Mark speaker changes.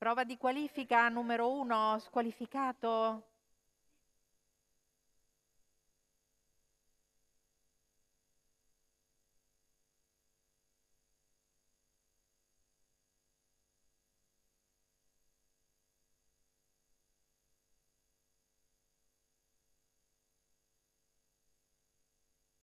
Speaker 1: Prova di qualifica numero uno, squalificato.